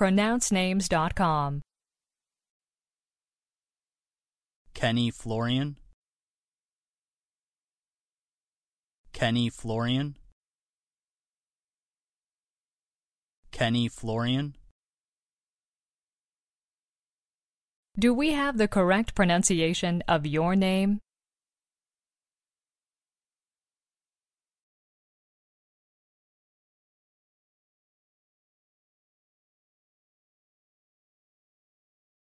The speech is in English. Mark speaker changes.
Speaker 1: pronouncenames.com.
Speaker 2: Kenny Florian Kenny Florian Kenny Florian
Speaker 1: Do we have the correct pronunciation of your name?